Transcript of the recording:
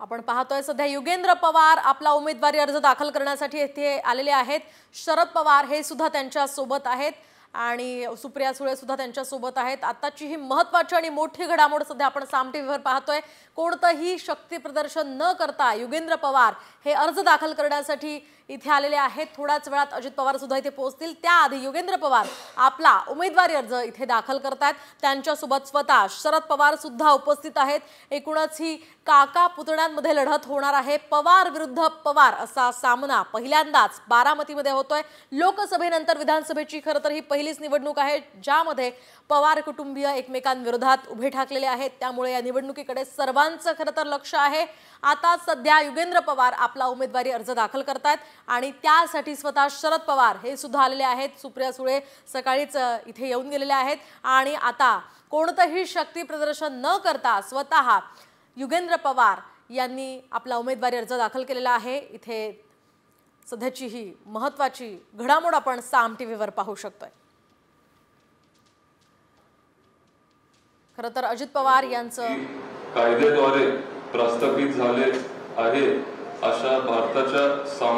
आपण पाहतोय सध्या युगेंद्र पवार आपला उमेदवारी अर्ज दाखल करण्यासाठी येथे आलेले आहेत शरद पवार हे सुद्धा त्यांच्या सोबत आहेत आणि सुप्रिया सुळे सुद्धा त्यांच्या सोबत आहेत आताची ही महत्वाची आणि मोठी घडामोड सध्या आपण साम टीव्हीवर पाहतोय कोणतंही शक्ती प्रदर्शन न करता युगेंद्र पवार हे अर्ज दाखल करण्यासाठी इथे आलेले आहेत थोड्याच वेळात अजित पवार सुद्धा इथे पोहोचतील त्याआधी योगेंद्र पवार आपला उमेदवारी अर्ज इथे दाखल करतायत त्यांच्यासोबत स्वतः शरद पवार सुद्धा उपस्थित आहेत एकूणच ही काका पुतण्यांमध्ये लढत होणार आहे पवार विरुद्ध पवार असा सामना पहिल्यांदाच बारामतीमध्ये होतोय लोकसभेनंतर विधानसभेची खरं तर ही पहिलीच निवडणूक आहे ज्यामध्ये पवार कुटुंबीय एकमेकांविरोधात उभे ठाकलेले आहेत त्यामुळे या निवडणुकीकडे सर्वांचं खरं तर लक्ष आहे आता सध्या युगेंद्र पवार आपला उमेदवारी अर्ज दाखल करतायत आणि त्यासाठी स्वतः शरद पवार हे सुद्धा आलेले आहेत सुप्रिया सुळे सकाळीच इथे येऊन गेलेले आहेत आणि आता कोणतंही शक्ती प्रदर्शन न करता स्वतः युगेंद्र पवार यांनी आपला उमेदवारी अर्ज दाखल केलेला आहे इथे सध्याची ही महत्वाची घडामोड आपण साम टी व्हीवर पाहू शकतोय खरं तर अजित पवार यांचं कायद्याद्वारे प्रस्थापित झाले आहे अशा भारताच्या